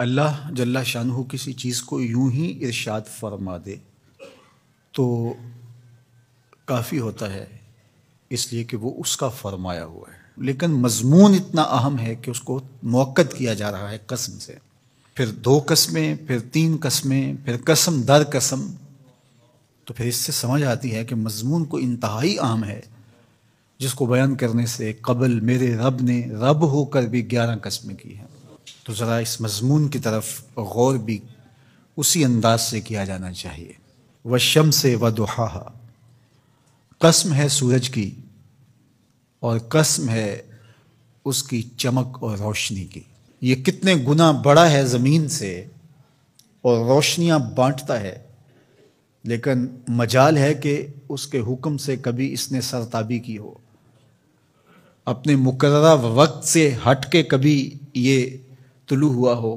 अल्लाह जल्ला शाह किसी चीज़ को यूं ही इरशाद फरमा दे तो काफ़ी होता है इसलिए कि वो उसका फरमाया हुआ है लेकिन मजमून इतना अहम है कि उसको मौक़द किया जा रहा है कसम से फिर दो कस्में फिर तीन कस्में फिर कसम दर कसम तो फिर इससे समझ आती है कि मजमून को इंतहाई अहम है जिसको बयान करने से कबल मेरे रब ने रब होकर भी ग्यारह कस्में की हैं तो ज़रा इस मजमून की तरफ गौर भी उसी अंदाज से किया जाना चाहिए व शम से व दुहा कसम है सूरज की और कसम है उसकी चमक और रोशनी की ये कितने गुना बड़ा है ज़मीन से और रोशनियाँ बांटता है लेकिन मजाल है कि उसके हुक्म से कभी इसने सरताबी की हो अपने मुकर्रा वक्त से हट के कभी ये तुलू हुआ हो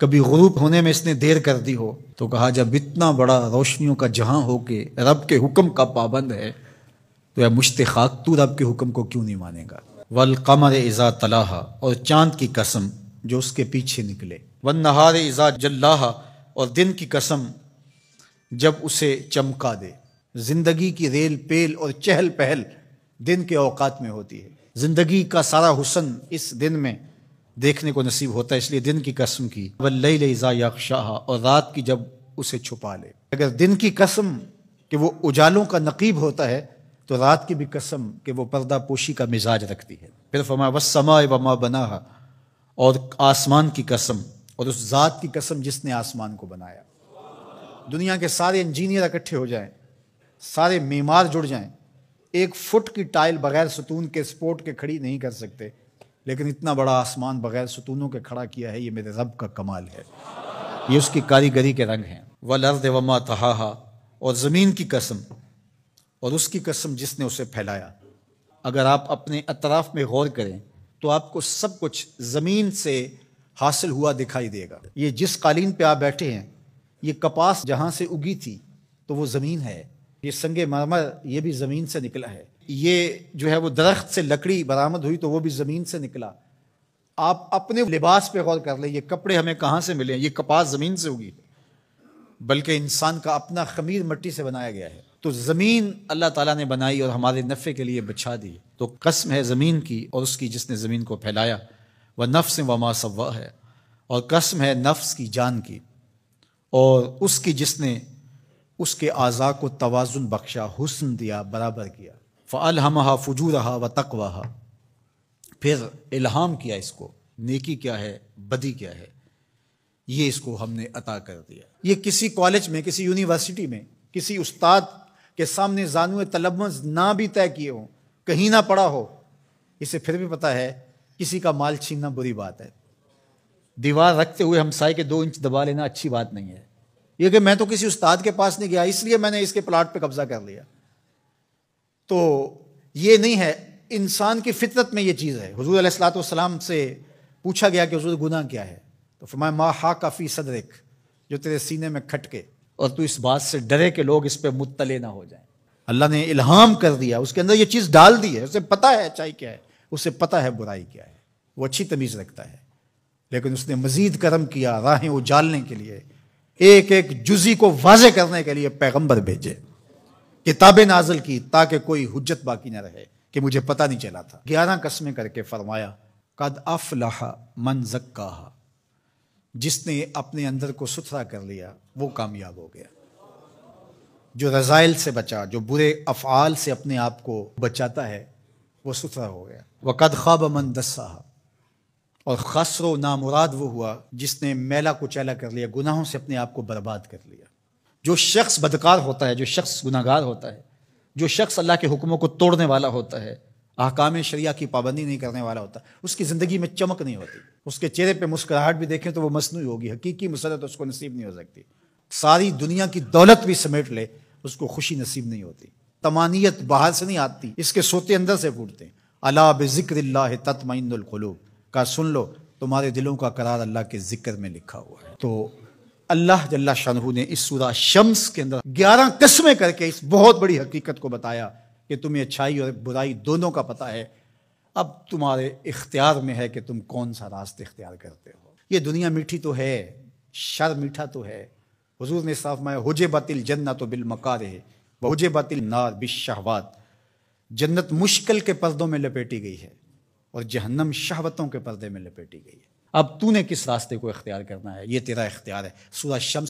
कभी गुरूब होने में इसने देर कर दी हो तो कहा जब इतना बड़ा रोशनियों का जहां हो के रब के हुक्म का पाबंद है तो यह मुश्ते खाक तू रब के हुक्म को क्यों नहीं मानेगा वल कमर इज़ा तलाहा और चांद की कसम जो उसके पीछे निकले वन नहार इज़ा जल्लाहा और दिन की कसम जब उसे चमका दे जिंदगी की रेल पेल और चहल पहल दिन के औकात में होती है जिंदगी का सारा हुसन इस दिन में देखने को नसीब होता है इसलिए दिन की कसम की वल्लई लजा यकशाह और रात की जब उसे छुपा ले अगर दिन की कसम कि वो उजालों का नकीब होता है तो रात की भी कसम कि वो पर्दा पोशी का मिजाज रखती है फिर फमा वसमा वमा बना और आसमान की कसम और उस ज़ात की कसम जिसने आसमान को बनाया दुनिया के सारे इंजीनियर इकट्ठे हो जाएं सारे मीमार जुड़ जाएं एक फुट की टाइल बगैर सतून के स्पोर्ट के खड़ी नहीं कर सकते लेकिन इतना बड़ा आसमान बगैर सुतूनों के खड़ा किया है ये मेरे रब का कमाल है ये उसकी कारीगरी के रंग हैं व लर्द वमा तहा और ज़मीन की कसम और उसकी कसम जिसने उसे फैलाया अगर आप अपने अतराफ़ में गौर करें तो आपको सब कुछ ज़मीन से हासिल हुआ दिखाई देगा ये जिस कालीन पे आप बैठे हैं ये कपास जहाँ से उगी थी तो वो ज़मीन है ये संगे मरमर ये भी ज़मीन से निकला है ये जो है वो दरख्त से लकड़ी बरामद हुई तो वो भी ज़मीन से निकला आप अपने लिबास पे गौर कर लें ये कपड़े हमें कहां से मिले ये कपास ज़मीन से होगी बल्कि इंसान का अपना खमीर मट्टी से बनाया गया है तो ज़मीन अल्लाह ताला ने बनाई और हमारे नफ़े के लिए बिछा दी तो कसम है ज़मीन की और उसकी जिसने ज़मीन को फैलाया वह नफ्स व मासवा है और कसम है नफ्स की जान की और उसकी जिसने उसके आज़ा को तोज़ुन बख्शा हुसन दिया बराबर किया फ़लहमहा फजूरहा व तकवा हा फिर इल्हाम किया इसको नेकी क्या है बदी क्या है ये इसको हमने अता कर दिया ये किसी कॉलेज में किसी यूनिवर्सिटी में किसी उस्ताद के सामने जानू तलब ना भी तय किए हों कहीं ना पड़ा हो इसे फिर भी पता है किसी का माल छीनना बुरी बात है दीवार रखते हुए हम हमसाई के दो इंच दबा लेना अच्छी बात नहीं है ये कि मैं तो किसी उस्ताद के पास नहीं गया इसलिए मैंने इसके प्लाट पर कब्जा कर लिया तो ये नहीं है इंसान की फितरत में ये चीज़ है हजूर सलाम से पूछा गया कि हजूर गुनाह क्या है तो फरमाए माँ हा काफ़ी सदरिक जो तेरे सीने में खटके और तू इस बात से डरे कि लोग इस पर मुतले ना हो जाए अल्लाह ने इल्हाम कर दिया उसके अंदर ये चीज़ डाल दी है उसे पता है अच्छाई क्या है उसे पता है बुराई क्या है वो अच्छी तमीज़ रखता है लेकिन उसने मजीद करम किया राहें उजालने के लिए एक एक जुजी को वाजे करने के लिए पैगम्बर भेजे किताबें नाजल की ताकि कोई हजत बाकी ना रहे कि मुझे पता नहीं चला था ग्यारह कस्में करके फरमाया कद अफलाहा मन जक्काहा जिसने अपने अंदर को सुथरा कर लिया वो कामयाब हो गया जो रज़ाइल से बचा जो बुरे अफ़ाल से अपने आप को बचाता है वो सुथरा हो गया वह कद ख्वाब मन दसाहा और खसरो नामुराद वो हुआ जिसने मेला कुचैला कर लिया गुनाहों से अपने आप को बर्बाद कर लिया जो शख्स बदकार होता है जो शख्स गुनागार होता है जो शख्स अल्लाह के हुक्मों को तोड़ने वाला होता है अहकाम शरिया की पाबंदी नहीं करने वाला होता उसकी ज़िंदगी में चमक नहीं होती उसके चेहरे पर मुस्कुराहट भी देखें तो वो मसनू होगी हकीकी मुसरत उसको नसीब नहीं हो सकती सारी दुनिया की दौलत भी समेट ले उसको खुशी नसीब नहीं होती तमानियत बाहर से नहीं आती इसके सोते अंदर से फूटते हैं अला बिक्र तत्मिनकलूब का सुन लो तुम्हारे दिलों का करार अल्लाह के जिक्र में लिखा हुआ है तो अल्लाह जल्ला शाहू ने इस सूरा शम्स के अंदर ग्यारह कस्में करके इस बहुत बड़ी हकीकत को बताया कि तुम्हें अच्छाई और बुराई दोनों का पता है अब तुम्हारे इख्तियार में है कि तुम कौन सा रास्ते इख्तियार करते हो ये दुनिया मीठी तो है शर मीठा तो है हजूर ने साफ माया हुजे बातिल जन्नत तो बिल मका रहे हुजे बातिल नार बिश शहवात जन्नत मुश्किल के पर्दों में लपेटी गई है और जहन्नम शहवतों के पर्दे में लपेटी गई है अब तूने किस रास्ते को इख्तियार करना है ये तेरा इख्तियार है सूरह शम्स